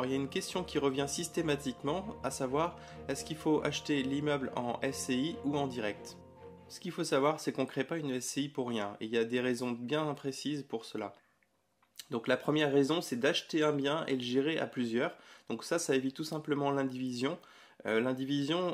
Alors il y a une question qui revient systématiquement, à savoir est-ce qu'il faut acheter l'immeuble en SCI ou en direct Ce qu'il faut savoir, c'est qu'on ne crée pas une SCI pour rien, et il y a des raisons bien précises pour cela. Donc la première raison, c'est d'acheter un bien et le gérer à plusieurs. Donc ça, ça évite tout simplement l'indivision euh,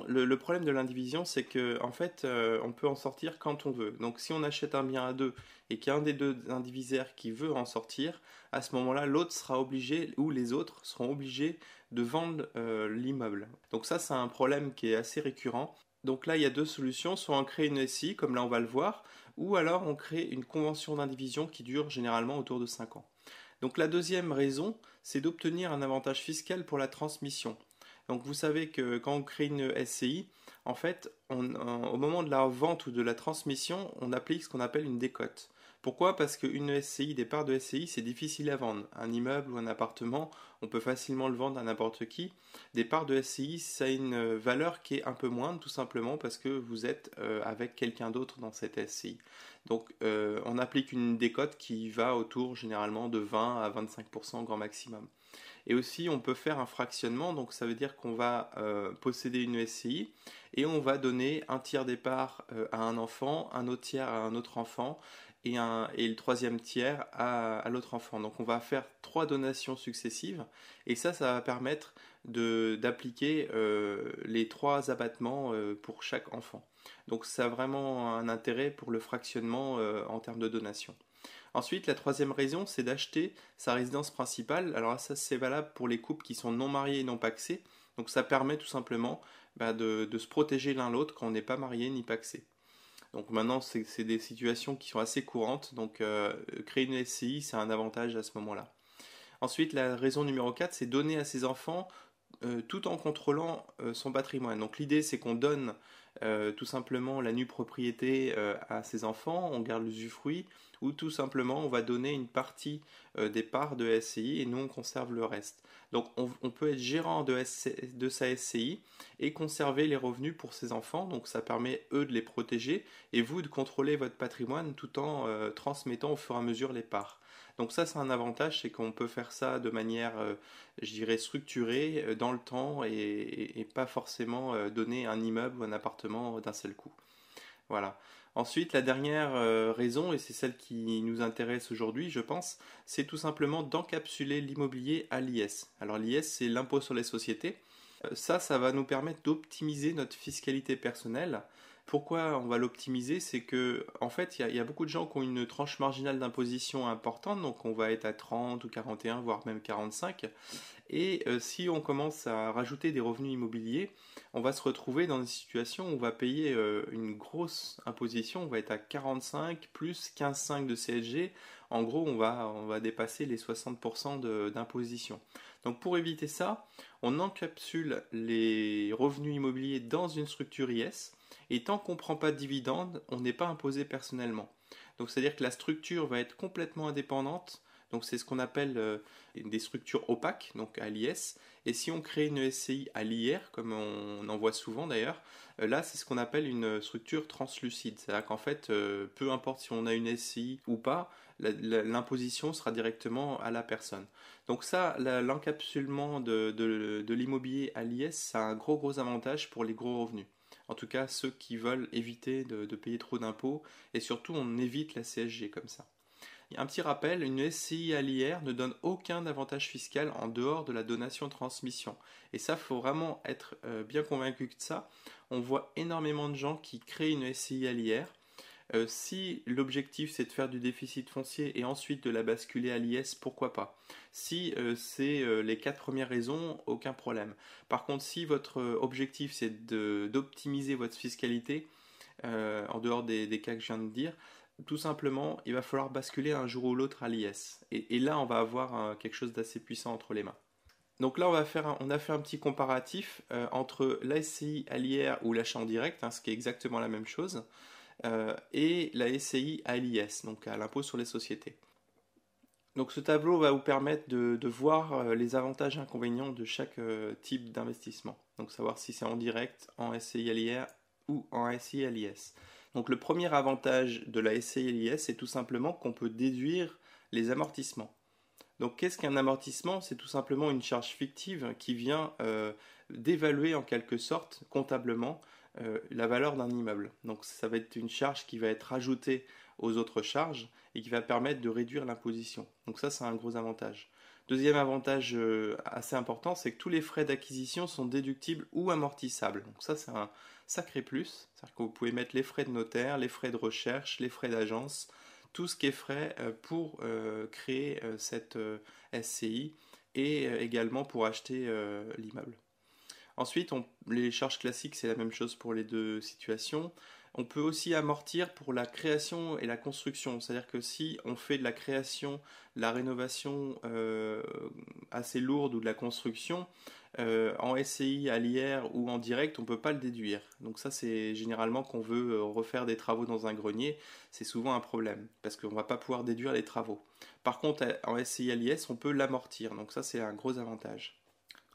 le, problème de l'indivision, c'est que en fait, euh, on peut en sortir quand on veut. Donc, si on achète un bien à deux et qu'il y a un des deux indivisaires qui veut en sortir, à ce moment-là, l'autre sera obligé ou les autres seront obligés de vendre euh, l'immeuble. Donc ça, c'est un problème qui est assez récurrent. Donc là, il y a deux solutions. Soit on crée une SI, comme là on va le voir, ou alors on crée une convention d'indivision qui dure généralement autour de 5 ans. Donc la deuxième raison, c'est d'obtenir un avantage fiscal pour la transmission. Donc vous savez que quand on crée une SCI, en fait, au moment de la vente ou de la transmission, on applique ce qu'on appelle une décote. Pourquoi Parce qu'une SCI, des parts de SCI, c'est difficile à vendre. Un immeuble ou un appartement, on peut facilement le vendre à n'importe qui. Des parts de SCI, ça a une valeur qui est un peu moindre, tout simplement parce que vous êtes euh, avec quelqu'un d'autre dans cette SCI. Donc euh, on applique une décote qui va autour généralement de 20 à 25% grand maximum. Et aussi, on peut faire un fractionnement, donc ça veut dire qu'on va euh, posséder une SCI et on va donner un tiers des parts euh, à un enfant, un autre tiers à un autre enfant et, le troisième tiers à, l'autre enfant. Donc on va faire trois donations successives et ça, ça va permettre d'appliquer euh, les trois abattements pour chaque enfant. Donc ça a vraiment un intérêt pour le fractionnement en termes de donation. Ensuite, la troisième raison, c'est d'acheter sa résidence principale. Alors ah, ça, c'est valable pour les couples qui sont non mariés et non paxés. Donc ça permet tout simplement bah, de, se protéger l'un l'autre quand on n'est pas marié ni paxé. Donc maintenant, c'est des situations qui sont assez courantes. Donc euh, créer une SCI, c'est un avantage à ce moment-là. Ensuite, la raison numéro 4, c'est donner à ses enfants euh, tout en contrôlant euh, son patrimoine. Donc l'idée, c'est qu'on donne tout simplement la nue propriété à ses enfants, on garde le l'usufruit, ou tout simplement on va donner une partie euh, des parts de SCI et nous on conserve le reste. Donc on, peut être gérant de, sa SCI et conserver les revenus pour ses enfants, donc ça permet eux de les protéger et vous de contrôler votre patrimoine tout en euh, transmettant au fur et à mesure les parts. Donc ça c'est un avantage, c'est qu'on peut faire ça de manière, euh, je dirais, structurée dans le temps et, et pas forcément donner un immeuble ou un appartement d'un seul coup. Voilà. Ensuite, la dernière euh, raison, et c'est celle qui nous intéresse aujourd'hui, je pense, c'est tout simplement d'encapsuler l'immobilier à l'IS. Alors l'IS, c'est l'impôt sur les sociétés. Euh, ça, ça va nous permettre d'optimiser notre fiscalité personnelle pourquoi on va l'optimiser C'est que, en fait, il y, a beaucoup de gens qui ont une tranche marginale d'imposition importante, donc on va être à 30 ou 41, voire même 45. Et euh, si on commence à rajouter des revenus immobiliers, on va se retrouver dans une situation où on va payer euh, une grosse imposition, on va être à 45 plus 15,5 de CSG, en gros, on va, dépasser les 60% d'imposition. Donc pour éviter ça, on encapsule les revenus immobiliers dans une structure IS, et tant qu'on ne prend pas de dividendes, on n'est pas imposé personnellement. Donc c'est-à-dire que la structure va être complètement indépendante donc c'est ce qu'on appelle euh, des structures opaques, donc à l'IS. Et si on crée une e SCI à l'IR, comme on, en voit souvent d'ailleurs, euh, là c'est ce qu'on appelle une structure translucide. C'est-à-dire qu'en fait, euh, peu importe si on a une e SCI ou pas, l'imposition sera directement à la personne. Donc ça, l'encapsulement de, l'immobilier à l'IS, ça a un gros gros avantage pour les gros revenus. En tout cas, ceux qui veulent éviter de, payer trop d'impôts, et surtout on évite la CSG comme ça. Un petit rappel, une SCI à l'IR ne donne aucun avantage fiscal en dehors de la donation-transmission. Et ça, faut vraiment être euh, bien convaincu de ça. On voit énormément de gens qui créent une SCI à l'IR euh, si l'objectif c'est de faire du déficit foncier et ensuite de la basculer à l'IS, pourquoi pas Si euh, c'est euh, les quatre premières raisons, aucun problème. Par contre, si votre objectif c'est d'optimiser votre fiscalité, en dehors des, cas que je viens de dire, tout simplement, il va falloir basculer un jour ou l'autre à l'IS. Et, là, on va avoir quelque chose d'assez puissant entre les mains. Donc là, on, a fait un petit comparatif entre la à l'IR ou l'achat en direct, hein, ce qui est exactement la même chose, euh, et la SCI à l'IS, donc à l'impôt sur les sociétés. Donc ce tableau va vous permettre de, voir euh, les avantages et inconvénients de chaque euh, type d'investissement. Donc savoir si c'est en direct, en SCI à ou en SCI à l'IS. Donc le premier avantage de la SCI à l'IS, c'est tout simplement qu'on peut déduire les amortissements. Donc qu'est-ce qu'un amortissement C'est tout simplement une charge fictive qui vient d'évaluer en quelque sorte comptablement euh, la valeur d'un immeuble. Donc ça va être une charge qui va être ajoutée aux autres charges et qui va permettre de réduire l'imposition. Donc ça, c'est un gros avantage. Deuxième avantage euh, assez important, c'est que tous les frais d'acquisition sont déductibles ou amortissables. Donc ça, c'est un sacré plus. C'est-à-dire que vous pouvez mettre les frais de notaire, les frais de recherche, les frais d'agence, tout ce qui est frais euh, pour créer cette SCI et également pour acheter l'immeuble. Ensuite, les charges classiques, c'est la même chose pour les deux situations. On peut aussi amortir pour la création et la construction. C'est-à-dire que si on fait de la création, la rénovation euh, assez lourde ou de la construction, euh, en SCI, à l'IR ou en direct, on ne peut pas le déduire. Donc ça, c'est généralement qu'on veut euh, refaire des travaux dans un grenier, c'est souvent un problème, parce qu'on ne va pas pouvoir déduire les travaux. Par contre, en SCI, à l'IS, on peut l'amortir. Donc ça, c'est un gros avantage.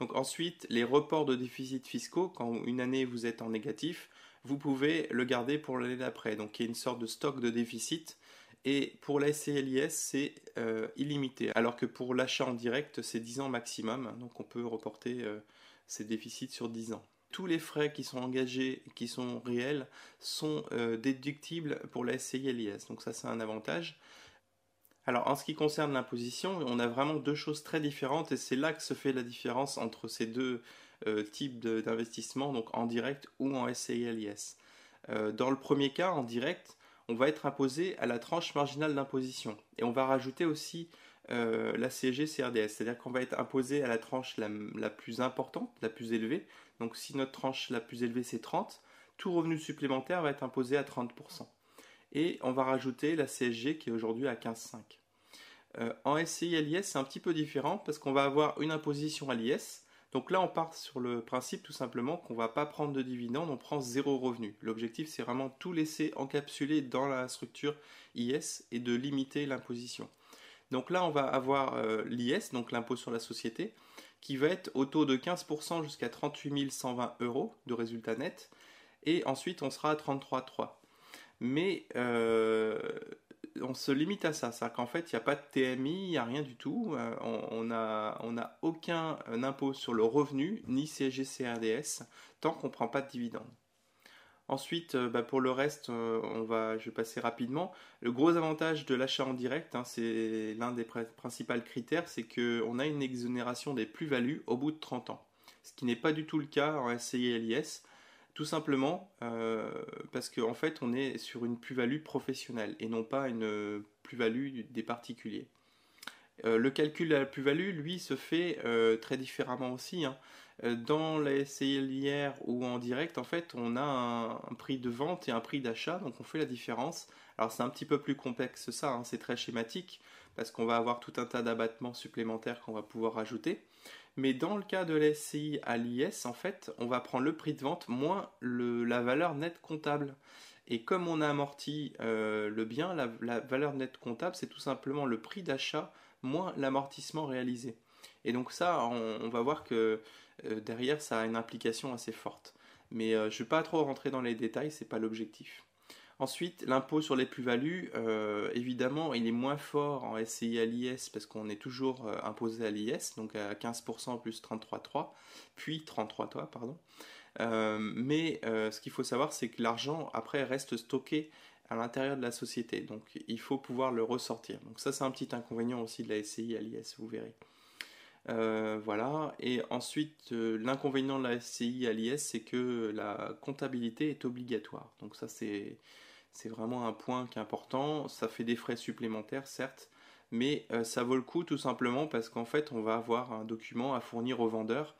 Donc ensuite, les reports de déficit fiscaux, quand une année vous êtes en négatif, vous pouvez le garder pour l'année d'après. Donc il y a une sorte de stock de déficit. Et pour la SCLIS, c'est euh, illimité. Alors que pour l'achat en direct, c'est 10 ans maximum. Donc on peut reporter euh, ces déficits sur 10 ans. Tous les frais qui sont engagés, qui sont réels, sont euh, déductibles pour la SCLIS. Donc ça, c'est un avantage. Alors en ce qui concerne l'imposition, on a vraiment deux choses très différentes et c'est là que se fait la différence entre ces deux euh, types d'investissement, donc en direct ou en sci euh, dans le premier cas, en direct, on va être imposé à la tranche marginale d'imposition et on va rajouter aussi euh, la CSG-CRDS, c'est-à-dire qu'on va être imposé à la tranche la, la plus importante, la plus élevée. Donc si notre tranche la plus élevée c'est 30, tout revenu supplémentaire va être imposé à 30% et on va rajouter la CSG qui est aujourd'hui à 15,5. Euh, en SCI à l'IS, c'est un petit peu différent parce qu'on va avoir une imposition à l'IS. Donc là, on part sur le principe tout simplement qu'on ne va pas prendre de dividendes, on prend zéro revenu. L'objectif, c'est vraiment tout laisser encapsulé dans la structure IS et de limiter l'imposition. Donc là, on va avoir euh, l'IS, donc l'impôt sur la société, qui va être au taux de 15% jusqu'à 38 120 euros de résultat net. Et ensuite, on sera à 33,3. Mais euh, on se limite à ça, c'est-à-dire qu'en fait, il n'y a pas de TMI, il n'y a rien du tout. Euh, on n'a aucun euh, impôt sur le revenu, ni CSG, tant qu'on ne prend pas de dividendes. Ensuite, euh, bah, pour le reste, on va, je vais passer rapidement. Le gros avantage de l'achat en direct, hein, c'est l'un des principaux critères, c'est qu'on a une exonération des plus-values au bout de 30 ans. Ce qui n'est pas du tout le cas en SCI tout simplement euh, parce qu'en en fait, on est sur une plus-value professionnelle et non pas une euh, plus-value des particuliers. Euh, le calcul de la plus-value, lui, se fait très différemment aussi. Hein. Dans la SCLIR ou en direct, en fait, on a un, prix de vente et un prix d'achat, donc on fait la différence. Alors c'est un petit peu plus complexe ça, hein, c'est très schématique, parce qu'on va avoir tout un tas d'abattements supplémentaires qu'on va pouvoir ajouter. Mais dans le cas de l'SCI à l'IS, en fait, on va prendre le prix de vente moins la valeur nette comptable. Et comme on a amorti euh, le bien, la, valeur nette comptable, c'est tout simplement le prix d'achat moins l'amortissement réalisé. Et donc ça, on, va voir que euh, derrière, ça a une implication assez forte. Mais euh, je ne vais pas trop rentrer dans les détails, ce n'est pas l'objectif. Ensuite, l'impôt sur les plus-values, euh, évidemment, il est moins fort en SCI à l'IS parce qu'on est toujours euh, imposé à l'IS, donc à 15% plus 33,3, puis 33,3, pardon. Euh, mais ce qu'il faut savoir, c'est que l'argent, après, reste stocké à l'intérieur de la société, donc il faut pouvoir le ressortir. Donc ça, c'est un petit inconvénient aussi de la SCI à l'IS, vous verrez. voilà. Et ensuite, l'inconvénient de la SCI à l'IS, c'est que la comptabilité est obligatoire. Donc ça, c'est c'est vraiment un point qui est important. Ça fait des frais supplémentaires, certes, mais euh, ça vaut le coup tout simplement parce qu'en fait, on va avoir un document à fournir au vendeur.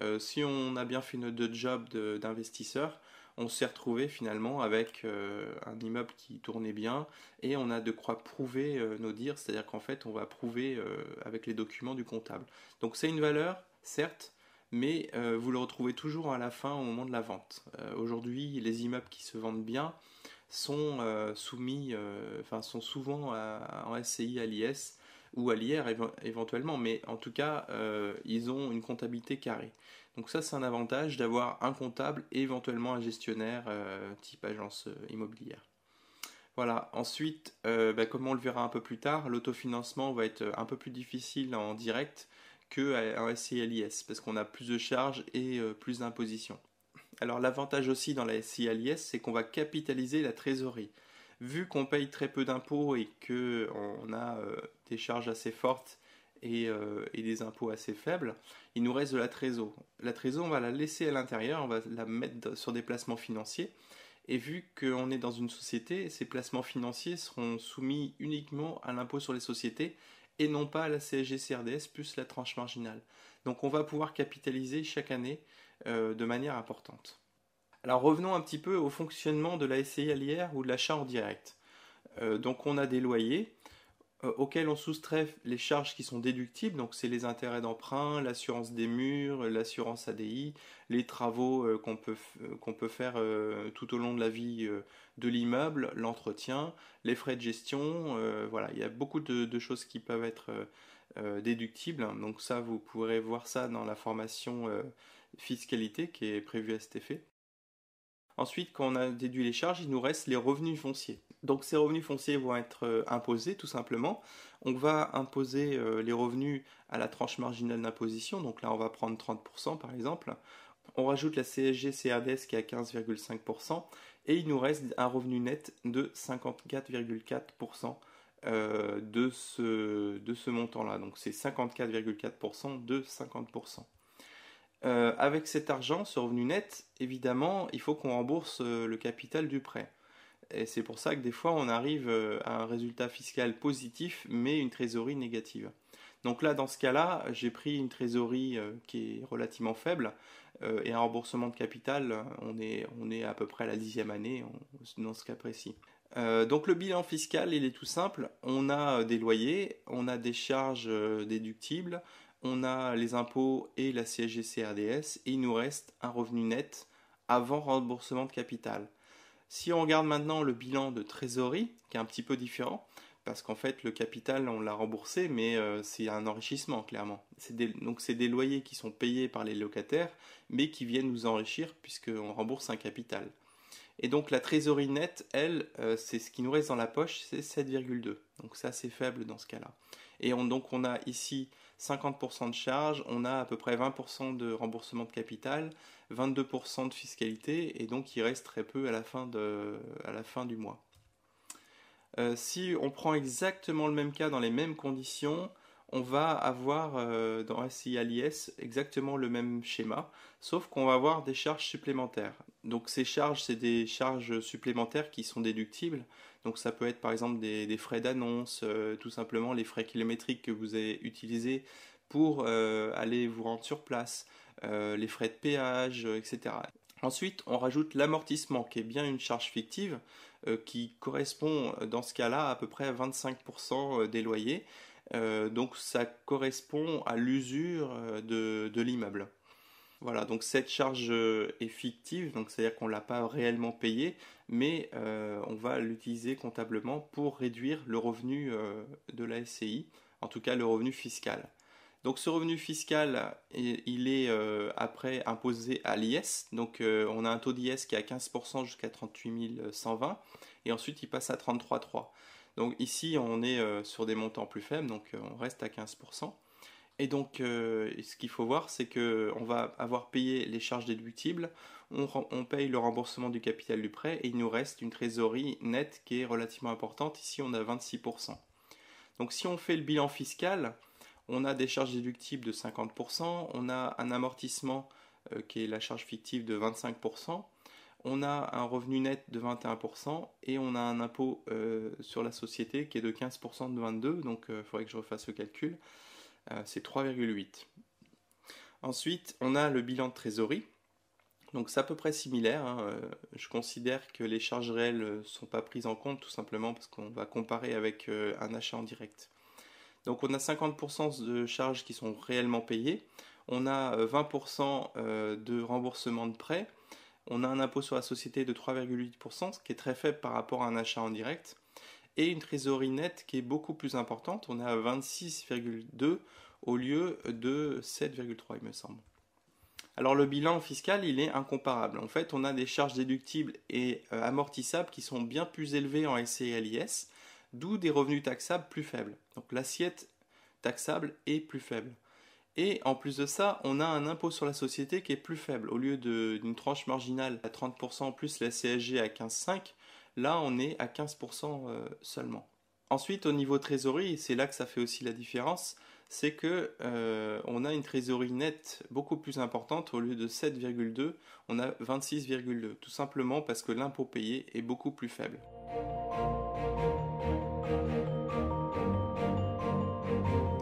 Euh, si on a bien fait notre job d'investisseur, on s'est retrouvé finalement avec euh, un immeuble qui tournait bien et on a de quoi prouver nos dires, c'est-à-dire qu'en fait, on va prouver avec les documents du comptable. Donc c'est une valeur, certes, mais vous le retrouvez toujours à la fin au moment de la vente. Aujourd'hui, les immeubles qui se vendent bien, sont euh, soumis, euh, enfin sont souvent en SCI à l'IS ou à l'IR éventuellement, mais en tout cas, euh, ils ont une comptabilité carrée. Donc ça, c'est un avantage d'avoir un comptable et éventuellement un gestionnaire type agence immobilière. Voilà, ensuite, bah, comme on le verra un peu plus tard, l'autofinancement va être un peu plus difficile en direct à l'IS parce qu'on a plus de charges et plus d'impositions. Alors l'avantage aussi dans la SILIS, c'est qu'on va capitaliser la trésorerie. Vu qu'on paye très peu d'impôts et qu'on a euh, des charges assez fortes euh, et, des impôts assez faibles, il nous reste de la trésorerie. La trésorerie, on va la laisser à l'intérieur, on va la mettre sur des placements financiers. Et vu qu'on est dans une société, ces placements financiers seront soumis uniquement à l'impôt sur les sociétés et non pas à la CSG-CRDS plus la tranche marginale. Donc on va pouvoir capitaliser chaque année euh, de manière importante. Alors revenons un petit peu au fonctionnement de la SCI à ou de l'achat en direct. Euh, donc on a des loyers euh, auxquels on soustrait les charges qui sont déductibles, donc c'est les intérêts d'emprunt, l'assurance des murs, l'assurance ADI, les travaux qu'on peut, faire tout au long de la vie de l'immeuble, l'entretien, les frais de gestion, voilà, il y a beaucoup de, de choses qui peuvent être déductibles, donc ça vous pourrez voir ça dans la formation fiscalité qui est prévue à cet effet. Ensuite, quand on a déduit les charges, il nous reste les revenus fonciers. Donc ces revenus fonciers vont être euh, imposés tout simplement. On va imposer euh, les revenus à la tranche marginale d'imposition. Donc là, on va prendre 30% par exemple. On rajoute la CSG CRDS qui est à 15,5% et il nous reste un revenu net de 54,4% euh, de ce, de ce montant-là. Donc c'est 54,4% de 50%. Euh, avec cet argent, ce revenu net, évidemment, il faut qu'on rembourse euh, le capital du prêt. Et c'est pour ça que des fois, on arrive euh, à un résultat fiscal positif, mais une trésorerie négative. Donc là, dans ce cas-là, j'ai pris une trésorerie qui est relativement faible et un remboursement de capital, on est, à peu près à la dixième année dans ce cas précis. donc le bilan fiscal, il est tout simple. On a des loyers, on a des charges déductibles, on a les impôts et la CSG CRDS et il nous reste un revenu net avant remboursement de capital. Si on regarde maintenant le bilan de trésorerie, qui est un petit peu différent, parce qu'en fait le capital on l'a remboursé, mais euh, c'est un enrichissement clairement. donc c'est des loyers qui sont payés par les locataires, mais qui viennent nous enrichir puisqu'on rembourse un capital. Et donc la trésorerie nette, elle, euh, c'est ce qui nous reste dans la poche, c'est 7,2. Donc ça c'est faible dans ce cas-là. Et donc on a ici 50% de charges, on a à peu près 20% de remboursement de capital, 22% de fiscalité, et donc il reste très peu à la fin, à la fin du mois. Euh, si on prend exactement le même cas dans les mêmes conditions, on va avoir euh, dans SIA exactement le même schéma, sauf qu'on va avoir des charges supplémentaires. Donc ces charges, c'est des charges supplémentaires qui sont déductibles. Donc ça peut être par exemple des, frais d'annonce, euh, tout simplement les frais kilométriques que vous avez utilisés pour euh, aller vous rendre sur place, euh, les frais de péage, etc. Ensuite, on rajoute l'amortissement qui est bien une charge fictive qui correspond dans ce cas-là à peu près à 25% des loyers. donc ça correspond à l'usure de l'immeuble. Voilà, donc cette charge euh, est fictive, donc c'est-à-dire qu'on ne l'a pas réellement payée, mais euh, on va l'utiliser comptablement pour réduire le revenu euh, de la SCI, en tout cas le revenu fiscal. Donc ce revenu fiscal, il est après imposé à l'IS. Donc on a un taux d'IS qui est à 15% jusqu'à 38 120, et ensuite il passe à 33,3. Donc ici on est sur des montants plus faibles, donc on reste à 15%. Et donc, euh, ce qu'il faut voir, c'est qu'on va avoir payé les charges déductibles, on, paye le remboursement du capital du prêt et il nous reste une trésorerie nette qui est relativement importante. Ici, on a 26%. Donc, si on fait le bilan fiscal, on a des charges déductibles de 50%, on a un amortissement euh, qui est la charge fictive de 25%, on a un revenu net de 21% et on a un impôt euh, sur la société qui est de 15% de 22%, donc il faudrait que je refasse le calcul. Euh, c'est 3,8. Ensuite, on a le bilan de trésorerie. Donc c'est à peu près similaire. Hein. Euh, je considère que les charges réelles ne euh, sont pas prises en compte tout simplement parce qu'on va comparer avec un achat en direct. Donc on a 50% de charges qui sont réellement payées. On a 20% de remboursement de prêts. On a un impôt sur la société de 3,8%, ce qui est très faible par rapport à un achat en direct et une trésorerie nette qui est beaucoup plus importante. On est à 26,2 au lieu de 7,3 il me semble. Alors le bilan fiscal, il est incomparable. En fait, on a des charges déductibles et euh, amortissables qui sont bien plus élevées en SCLIS, d'où des revenus taxables plus faibles. Donc l'assiette taxable est plus faible. Et en plus de ça, on a un impôt sur la société qui est plus faible. Au lieu d'une tranche marginale à 30% plus la CSG à 15,5%, Là, on est à 15% euh, seulement. Ensuite, au niveau trésorerie, c'est là que ça fait aussi la différence, c'est que euh, on a une trésorerie nette beaucoup plus importante. Au lieu de 7,2, on a 26,2, tout simplement parce que l'impôt payé est beaucoup plus faible.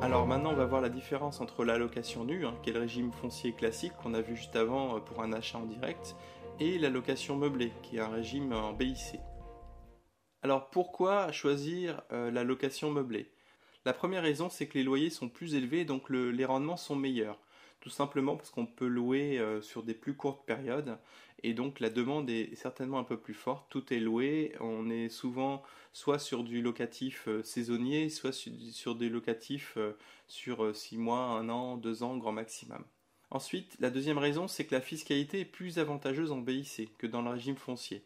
Alors maintenant, on va voir la différence entre l'allocation nue, hein, qui est le régime foncier classique qu'on a vu juste avant euh, pour un achat en direct, et l'allocation meublée, qui est un régime en BIC. Alors pourquoi choisir euh, la location meublée La première raison, c'est que les loyers sont plus élevés, donc les rendements sont meilleurs. Tout simplement parce qu'on peut louer euh, sur des plus courtes périodes et donc la demande est certainement un peu plus forte. Tout est loué, on est souvent soit sur du locatif euh, saisonnier, soit sur, sur des locatifs sur 6 mois, 1 an, 2 ans, grand maximum. Ensuite, la deuxième raison, c'est que la fiscalité est plus avantageuse en BIC que dans le régime foncier.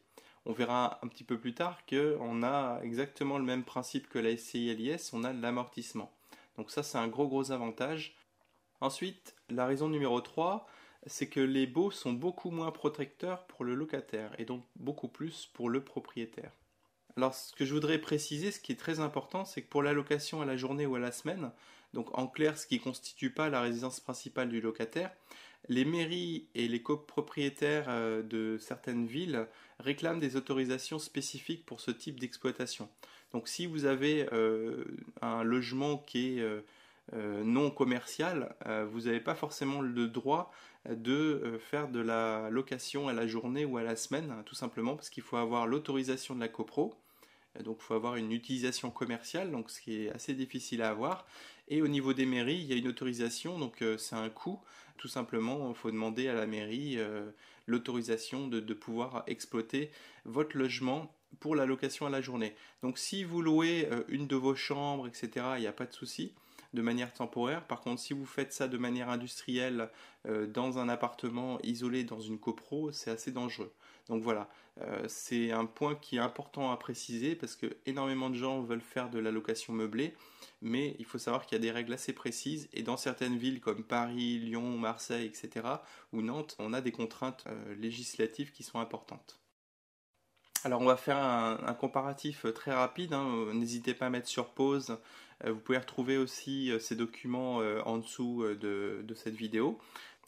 On verra un petit peu plus tard qu'on a exactement le même principe que la SCI on a l'amortissement. Donc ça c'est un gros gros avantage. Ensuite, la raison numéro 3, c'est que les baux sont beaucoup moins protecteurs pour le locataire et donc beaucoup plus pour le propriétaire. Alors ce que je voudrais préciser, ce qui est très important, c'est que pour la location à la journée ou à la semaine, donc en clair ce qui ne constitue pas la résidence principale du locataire, les mairies et les copropriétaires euh, de certaines villes réclament des autorisations spécifiques pour ce type d'exploitation. Donc si vous avez euh, un logement qui est euh, non commercial, vous n'avez pas forcément le droit de faire de la location à la journée ou à la semaine, hein, tout simplement parce qu'il faut avoir l'autorisation de la copro. Donc il faut avoir une utilisation commerciale, donc ce qui est assez difficile à avoir. Et au niveau des mairies, il y a une autorisation, donc euh, c'est un coût. Tout simplement, il faut demander à la mairie euh, l'autorisation de pouvoir exploiter votre logement pour la location à la journée. Donc si vous louez euh, une de vos chambres, etc., il n'y a pas de souci de manière temporaire. Par contre, si vous faites ça de manière industrielle euh, dans un appartement isolé, dans une copro, c'est assez dangereux. Donc voilà, euh, c'est un point qui est important à préciser parce que énormément de gens veulent faire de la location meublée, mais il faut savoir qu'il y a des règles assez précises et dans certaines villes comme Paris, Lyon, Marseille, etc., ou Nantes, on a des contraintes euh, législatives qui sont importantes. Alors on va faire un, comparatif très rapide, hein. n'hésitez pas à mettre sur pause euh, vous pouvez retrouver aussi euh, ces documents euh, en dessous de, cette vidéo.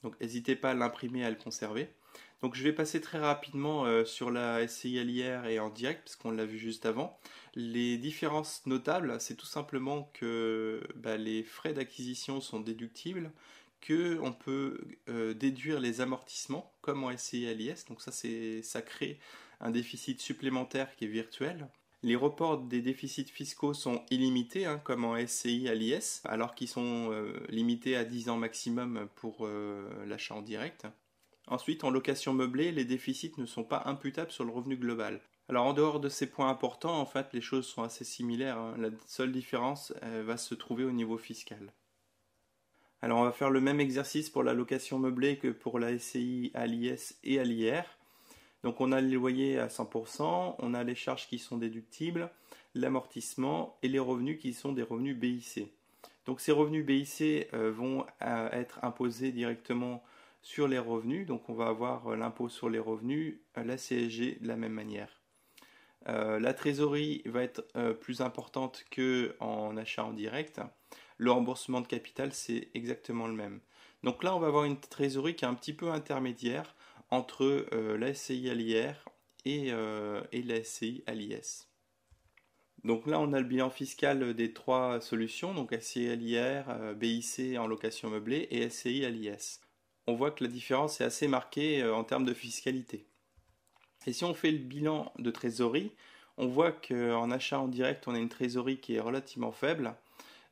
Donc n'hésitez pas à l'imprimer et à le conserver. Donc je vais passer très rapidement sur la SCI hier et en direct, puisqu'on l'a vu juste avant. Les différences notables, c'est tout simplement que bah, les frais d'acquisition sont déductibles, qu'on peut déduire les amortissements, comme en SCI Donc ça, ça crée un déficit supplémentaire qui est virtuel. Les reports des déficits fiscaux sont illimités, hein, comme en SCI à l'IS, alors qu'ils sont euh, limités à 10 ans maximum pour euh, l'achat en direct. Ensuite, en location meublée, les déficits ne sont pas imputables sur le revenu global. Alors en dehors de ces points importants, en fait, les choses sont assez similaires. Hein. La seule différence euh, va se trouver au niveau fiscal. Alors on va faire le même exercice pour la location meublée que pour la SCI à l'IS et à l'IR. Donc on a les loyers à 100%, on a les charges qui sont déductibles, l'amortissement et les revenus qui sont des revenus BIC. Donc ces revenus BIC euh, vont euh, être imposés directement sur les revenus, donc on va avoir euh, l'impôt sur les revenus, la CSG de la même manière. la trésorerie va être plus importante qu'en achat en direct. Le remboursement de capital, c'est exactement le même. Donc là, on va avoir une trésorerie qui est un petit peu intermédiaire entre euh, la SCI à l'IR euh, et, la SCI à l'IS. Donc là, on a le bilan fiscal des trois solutions, donc SCI à l'IR, euh, BIC en location meublée et SCI à l'IS. On voit que la différence est assez marquée en termes de fiscalité. Et si on fait le bilan de trésorerie, on voit qu'en achat en direct, on a une trésorerie qui est relativement faible.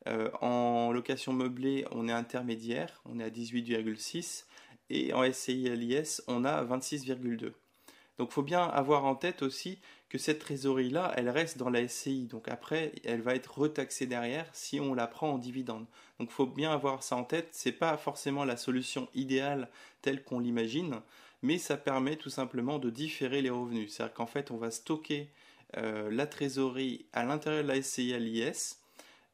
en location meublée, on est intermédiaire, on est à 18,6 et en SCI-LIS, on a 26,2. Donc il faut bien avoir en tête aussi que cette trésorerie-là, elle reste dans la SCI. Donc après, elle va être retaxée derrière si on la prend en dividende. Donc il faut bien avoir ça en tête. Ce n'est pas forcément la solution idéale telle qu'on l'imagine, mais ça permet tout simplement de différer les revenus. C'est-à-dire qu'en fait, on va stocker euh, la trésorerie à l'intérieur de la SCI à l'IS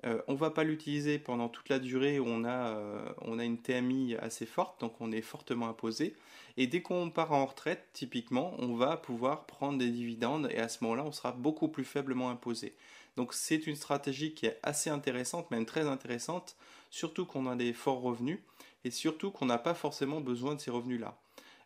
on euh, on va pas l'utiliser pendant toute la durée où on a, euh, une TMI assez forte, donc on est fortement imposé. Et dès qu'on part en retraite, typiquement, on va pouvoir prendre des dividendes et à ce moment-là, on sera beaucoup plus faiblement imposé. Donc c'est une stratégie qui est assez intéressante, même très intéressante, surtout qu'on a des forts revenus et surtout qu'on n'a pas forcément besoin de ces revenus-là.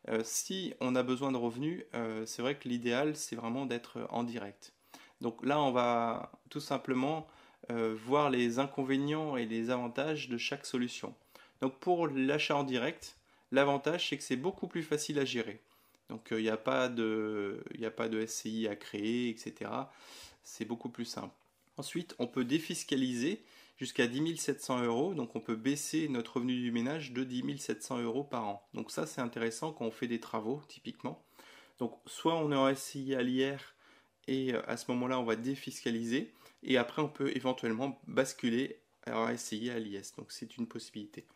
Euh, si on a besoin de revenus, c'est vrai que l'idéal, c'est vraiment d'être en direct. Donc là, on va tout simplement euh, voir les inconvénients et les avantages de chaque solution. Donc pour l'achat en direct, l'avantage c'est que c'est beaucoup plus facile à gérer. Donc il euh, n'y a, pas de, a pas de SCI à créer, etc. C'est beaucoup plus simple. Ensuite, on peut défiscaliser jusqu'à 10 700 euros. Donc on peut baisser notre revenu du ménage de 10 700 euros par an. Donc ça c'est intéressant quand on fait des travaux typiquement. Donc soit on est en SCI à l'IR et euh, à ce moment-là on va défiscaliser et après on peut éventuellement basculer à essayer à l'IS, donc c'est une possibilité.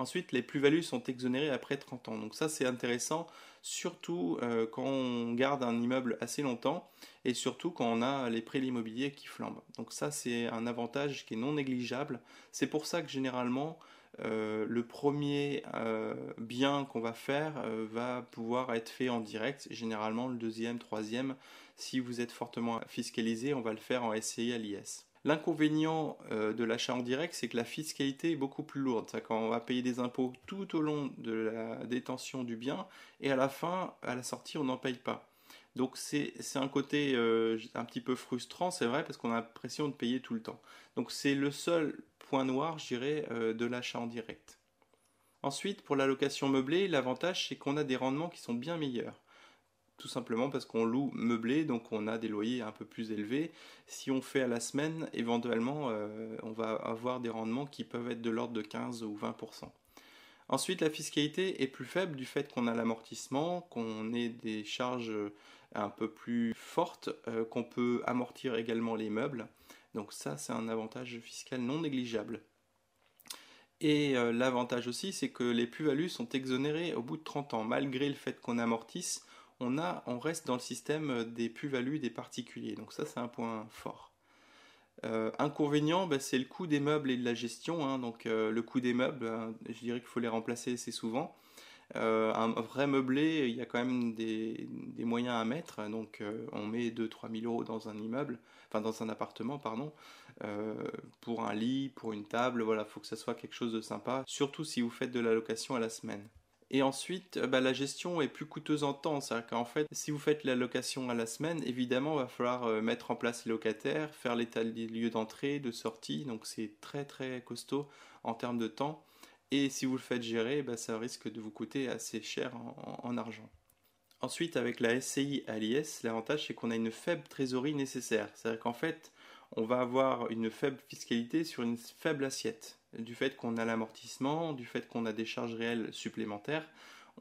Ensuite, les plus-values sont exonérées après 30 ans. Donc ça, c'est intéressant, surtout euh, quand on garde un immeuble assez longtemps et surtout quand on a les prêts immobiliers qui flambent. Donc ça, c'est un avantage qui est non négligeable. C'est pour ça que généralement, euh, le premier euh, bien qu'on va faire euh, va pouvoir être fait en direct. Généralement, le deuxième, troisième, si vous êtes fortement fiscalisé, on va le faire en SCI à l'IS. L'inconvénient de l'achat en direct, c'est que la fiscalité est beaucoup plus lourde. Quand on va payer des impôts tout au long de la détention du bien, et à la fin, à la sortie, on n'en paye pas. Donc c'est un côté un petit peu frustrant, c'est vrai, parce qu'on a l'impression de payer tout le temps. Donc c'est le seul point noir, je dirais, euh, de l'achat en direct. Ensuite, pour la location meublée, l'avantage c'est qu'on a des rendements qui sont bien meilleurs. Tout simplement parce qu'on loue meublé, donc on a des loyers un peu plus élevés. Si on fait à la semaine, éventuellement, euh, on va avoir des rendements qui peuvent être de l'ordre de 15 ou 20%. Ensuite, la fiscalité est plus faible du fait qu'on a l'amortissement, qu'on ait des charges un peu plus fortes, euh, qu'on peut amortir également les meubles. Donc ça, c'est un avantage fiscal non négligeable. Et euh, l'avantage aussi, c'est que les plus-values sont exonérées au bout de 30 ans. Malgré le fait qu'on amortisse, on, reste dans le système des plus-values des particuliers. Donc ça, c'est un point fort. Euh, inconvénient, bah, c'est le coût des meubles et de la gestion. Hein. Donc euh, le coût des meubles, hein, je dirais qu'il faut les remplacer assez souvent. Euh, un vrai meublé, il y a quand même des, moyens à mettre. Donc, euh, on met 2-3 000 euros dans un immeuble, enfin dans un appartement, pardon, euh, pour un lit, pour une table. Voilà, faut que ça soit quelque chose de sympa, surtout si vous faites de la location à la semaine. Et ensuite, bah, la gestion est plus coûteuse en temps. C'est-à-dire qu'en fait, si vous faites la location à la semaine, évidemment, il va falloir mettre en place les locataires, faire l'état des lieux d'entrée, de sortie. Donc, c'est très très costaud en termes de temps. Et si vous le faites gérer, bah, ça risque de vous coûter assez cher en, en argent. Ensuite, avec la SCI à l'IS, l'avantage c'est qu'on a une faible trésorerie nécessaire. C'est-à-dire qu'en fait, on va avoir une faible fiscalité sur une faible assiette. Du fait qu'on a l'amortissement, du fait qu'on a des charges réelles supplémentaires,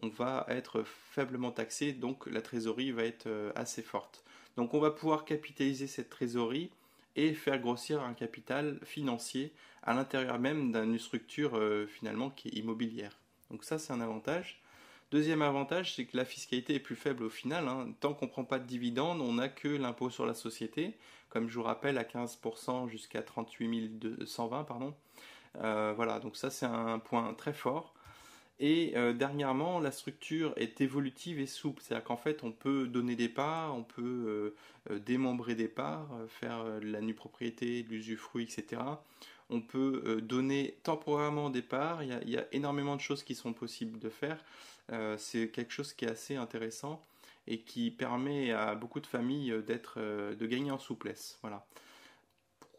on va être faiblement taxé, donc la trésorerie va être euh, assez forte. Donc on va pouvoir capitaliser cette trésorerie et faire grossir un capital financier à l'intérieur même d'une structure euh, finalement qui est immobilière. Donc ça c'est un avantage. Deuxième avantage, c'est que la fiscalité est plus faible au final. Hein. Tant qu'on ne prend pas de dividendes, on n'a que l'impôt sur la société, comme je vous rappelle, à 15% jusqu'à 38 120. Pardon. Euh, voilà, donc ça c'est un point très fort. Et euh, dernièrement, la structure est évolutive et souple, c'est-à-dire qu'en fait, on peut donner des parts, on peut euh, euh, démembrer des parts, faire de la nue propriété, l'usufruit, etc. On peut donner temporairement des parts. Il y, a, énormément de choses qui sont possibles de faire. C'est quelque chose qui est assez intéressant et qui permet à beaucoup de familles d'être, de gagner en souplesse. Voilà.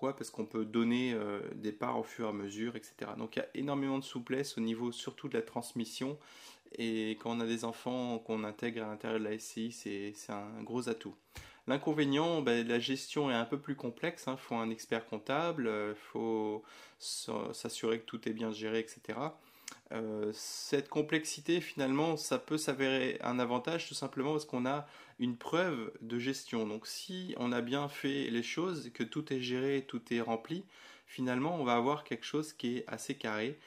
Pourquoi Parce qu'on peut donner euh, des parts au fur et à mesure, etc. Donc il y a énormément de souplesse au niveau surtout de la transmission. Et quand on a des enfants qu'on intègre à l'intérieur de la SCI, c'est un gros atout. L'inconvénient, ben, la gestion est un peu plus complexe. Il hein. faut un expert comptable, il euh, faut s'assurer que tout est bien géré, etc. Euh, cette complexité, finalement, ça peut s'avérer un avantage tout simplement parce qu'on a une preuve de gestion. Donc si on a bien fait les choses, que tout est géré, tout est rempli, finalement, on va avoir quelque chose qui est assez carré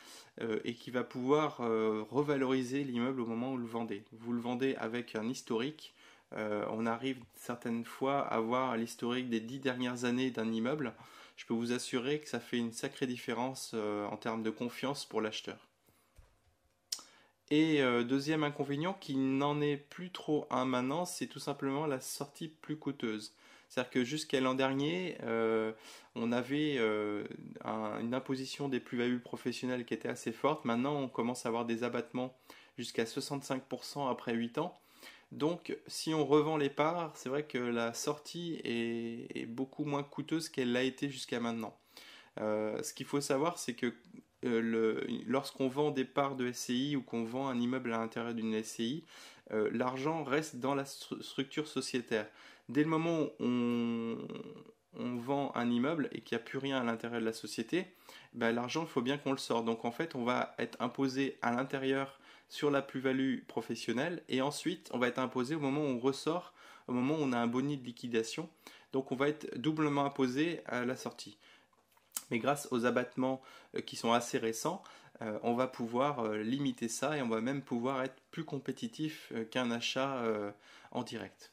euh, et qui va pouvoir euh, revaloriser l'immeuble au moment où vous le vendez. Vous le vendez avec un historique. on arrive certaines fois à voir l'historique des dix dernières années d'un immeuble. Je peux vous assurer que ça fait une sacrée différence en termes de confiance pour l'acheteur. Et euh, deuxième inconvénient qui n'en est plus trop un maintenant, c'est tout simplement la sortie plus coûteuse. C'est-à-dire que jusqu'à l'an dernier, euh, on avait euh, une imposition des plus-values professionnelles qui était assez forte. Maintenant, on commence à avoir des abattements jusqu'à 65% après 8 ans. Donc, si on revend les parts, c'est vrai que la sortie est beaucoup moins coûteuse qu'elle l'a été jusqu'à maintenant. ce qu'il faut savoir, c'est que euh, lorsqu'on vend des parts de SCI ou qu'on vend un immeuble à l'intérieur d'une SCI, euh, l'argent reste dans la structure sociétaire. Dès le moment où on, vend un immeuble et qu'il n'y a plus rien à l'intérieur de la société, ben, l'argent, il faut bien qu'on le sorte. Donc en fait, on va être imposé à l'intérieur sur la plus-value professionnelle et ensuite, on va être imposé au moment où on ressort, au moment où on a un boni de liquidation. Donc on va être doublement imposé à la sortie mais grâce aux abattements euh, qui sont assez récents, euh, on va pouvoir euh, limiter ça et on va même pouvoir être plus compétitif qu'un achat en direct.